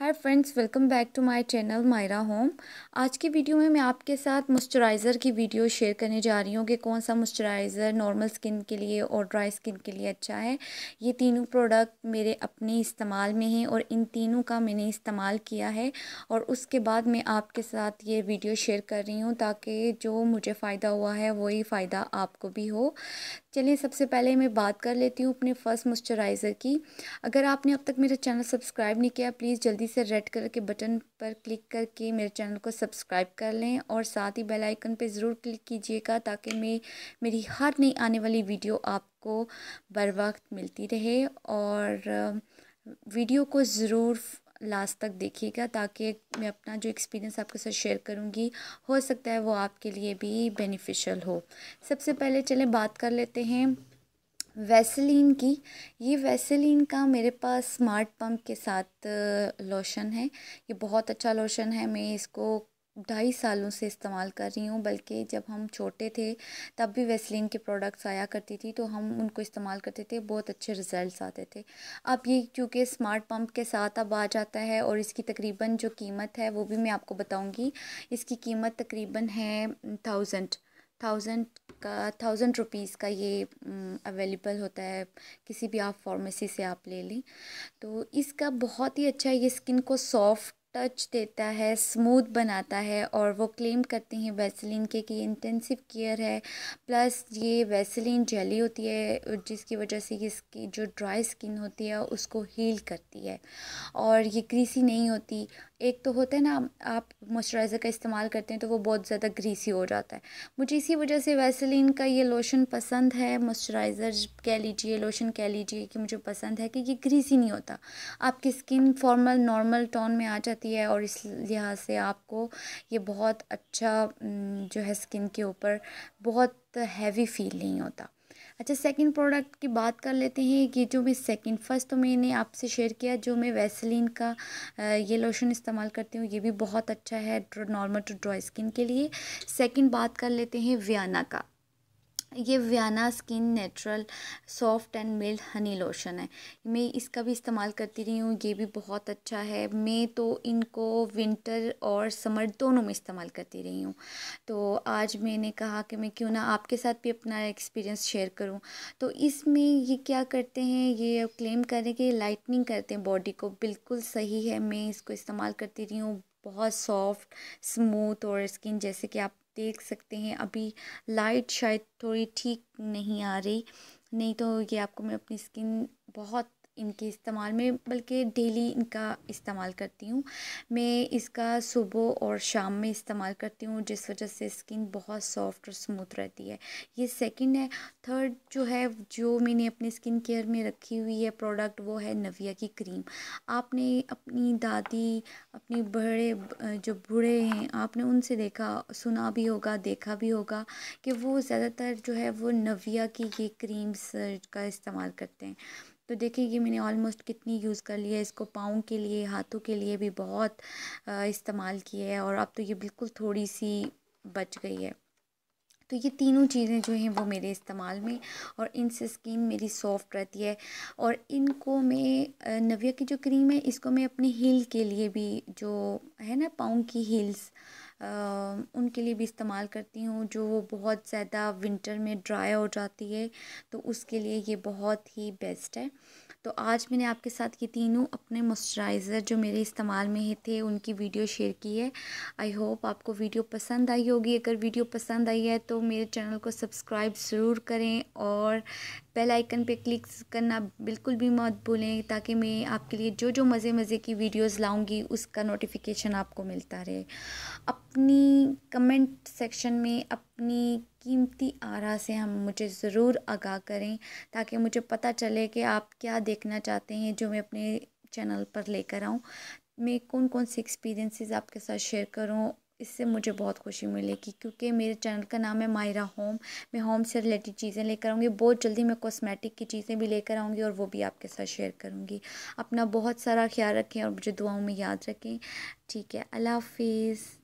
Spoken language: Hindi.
hi friends welcome back to my channel Myra home आज की वीडियो में मैं आपके साथ मॉइस्चराइज़र की वीडियो शेयर करने जा रही हूँ कि कौन सा मॉइस्चराइज़र नॉर्मल स्किन के लिए और ड्राई स्किन के लिए अच्छा है ये तीनों प्रोडक्ट मेरे अपने इस्तेमाल में हैं और इन तीनों का मैंने इस्तेमाल किया है और उसके बाद मैं आपके साथ ये वीडियो शेयर कर रही हूँ ताकि जो मुझे फ़ायदा हुआ है वही फ़ायदा आपको भी हो चलिए सबसे पहले मैं बात कर लेती हूँ अपने फर्स्ट मॉइस्चराइज़र की अगर आपने अब तक मेरा चैनल सब्सक्राइब नहीं किया प्लीज़ जल्दी से रेड कलर के बटन पर क्लिक करके मेरे चैनल को सब्सक्राइब कर लें और साथ ही बेल आइकन पर ज़रूर क्लिक कीजिएगा ताकि मैं मेरी हर नई आने वाली वीडियो आपको बर वक्त मिलती रहे और वीडियो को ज़रूर लास्ट तक देखिएगा ताकि मैं अपना जो एक्सपीरियंस आपके साथ शेयर करूंगी हो सकता है वो आपके लिए भी बेनिफिशियल हो सबसे पहले चलें बात कर लेते हैं वैसलीन की ये वैसलीन का मेरे पास स्मार्ट पंप के साथ लोशन है ये बहुत अच्छा लोशन है मैं इसको ढाई सालों से इस्तेमाल कर रही हूँ बल्कि जब हम छोटे थे तब भी वैसलीन के प्रोडक्ट्स आया करती थी तो हम उनको इस्तेमाल करते थे बहुत अच्छे रिजल्ट्स आते थे अब ये क्योंकि स्मार्ट पंप के साथ अब आ जाता है और इसकी तकरीबन जो कीमत है वो भी मैं आपको बताऊँगी इसकी कीमत तकरीबन है थाउजेंड थाउजेंड का थाउजेंड रुपीज़ का ये अवेलेबल होता है किसी भी आप फार्मेसी से आप ले लें तो इसका बहुत ही अच्छा ये स्किन को सॉफ्ट टच देता है स्मूथ बनाता है और वो क्लेम करते हैं वैसलिन के कि इंटेंसिव केयर है प्लस ये वैसलिन जेली होती है जिसकी वजह से ये इसकी जो ड्राई स्किन होती है उसको हील करती है और ये क्रीसी नहीं होती एक तो होता है ना आप मॉइस्चराइज़र का इस्तेमाल करते हैं तो वो बहुत ज़्यादा ग्रीसी हो जाता है मुझे इसी वजह से वैसलिन का ये लोशन पसंद है मॉइस्चराइज़र कह लीजिए लोशन कह लीजिए कि मुझे पसंद है कि ये ग्रीसी नहीं होता आपकी स्किन फॉर्मल नॉर्मल टोन में आ जाती है और इस लिहाज से आपको ये बहुत अच्छा जो है स्किन के ऊपर बहुत हैवी फील नहीं होता अच्छा सेकंड प्रोडक्ट की बात कर लेते हैं कि जो मैं सेकंड फर्स्ट तो मैंने आपसे शेयर किया जो मैं वैसलीन का ये लोशन इस्तेमाल करती हूँ ये भी बहुत अच्छा है नॉर्मल टू ड्राई स्किन के लिए सेकंड बात कर लेते हैं वियाना का ये व्याना skin natural soft and mild honey lotion है मैं इसका भी इस्तेमाल करती रही हूँ ये भी बहुत अच्छा है मैं तो इनको विंटर और समर दोनों में इस्तेमाल करती रही हूँ तो आज मैंने कहा कि मैं क्यों ना आपके साथ भी अपना एक्सपीरियंस शेयर करूँ तो इसमें ये क्या करते हैं ये क्लेम करें कि लाइटनिंग करते हैं बॉडी को बिल्कुल सही है मैं इसको इस्तेमाल करती रही हूँ बहुत सॉफ्ट स्मूथ और स्किन जैसे कि आप देख सकते हैं अभी लाइट शायद थोड़ी ठीक नहीं आ रही नहीं तो ये आपको मैं अपनी स्किन बहुत इनके इस्तेमाल में बल्कि डेली इनका इस्तेमाल करती हूँ मैं इसका सुबह और शाम में इस्तेमाल करती हूँ जिस वजह से स्किन बहुत सॉफ्ट और स्मूथ रहती है ये सेकंड है थर्ड जो है जो मैंने अपने स्किन केयर में रखी हुई है प्रोडक्ट वो है नविया की क्रीम आपने अपनी दादी अपने बड़े जो बूढ़े हैं आपने उनसे देखा सुना भी होगा देखा भी होगा कि वो ज़्यादातर जो है वो नविया की ये क्रीम्स का इस्तेमाल करते हैं तो देखिए ये मैंने ऑलमोस्ट कितनी यूज़ कर लिया है इसको पाँव के लिए हाथों के लिए भी बहुत इस्तेमाल किया है और अब तो ये बिल्कुल थोड़ी सी बच गई है तो ये तीनों चीज़ें जो हैं वो मेरे इस्तेमाल में और इनसे स्किन मेरी सॉफ्ट रहती है और इनको मैं नविया की जो क्रीम है इसको मैं अपने हील के लिए भी जो है ना पाँव की हील्स उनके लिए भी इस्तेमाल करती हूँ जो वो बहुत ज़्यादा विंटर में ड्राई हो जाती है तो उसके लिए ये बहुत ही बेस्ट है तो आज मैंने आपके साथ ये तीनों अपने मॉइस्चराइज़र जो मेरे इस्तेमाल में थे उनकी वीडियो शेयर की है आई होप आपको वीडियो पसंद आई होगी अगर वीडियो पसंद आई है तो मेरे चैनल को सब्सक्राइब ज़रूर करें और बेल आइकन पे क्लिक करना बिल्कुल भी मत भूलें ताकि मैं आपके लिए जो जो मज़े मज़े की वीडियोस लाऊंगी उसका नोटिफिकेशन आपको मिलता रहे अपनी कमेंट सेक्शन में अपनी कीमती आरा से हम मुझे ज़रूर आगा करें ताकि मुझे पता चले कि आप क्या देखना चाहते हैं जो मैं अपने चैनल पर लेकर आऊँ मैं कौन कौन से एक्सपीरियंसेस आपके साथ शेयर करूँ इससे मुझे बहुत खुशी मिलेगी क्योंकि मेरे चैनल का नाम है मायरा होम मैं होम से रिलेटेड चीज़ें लेकर आऊँगी बहुत जल्दी मैं कॉस्मेटिक की चीज़ें भी लेकर आऊँगी और वो भी आपके साथ शेयर करूँगी अपना बहुत सारा ख्याल रखें और मुझे दुआओं में याद रखें ठीक है अल्लाह हाफिज़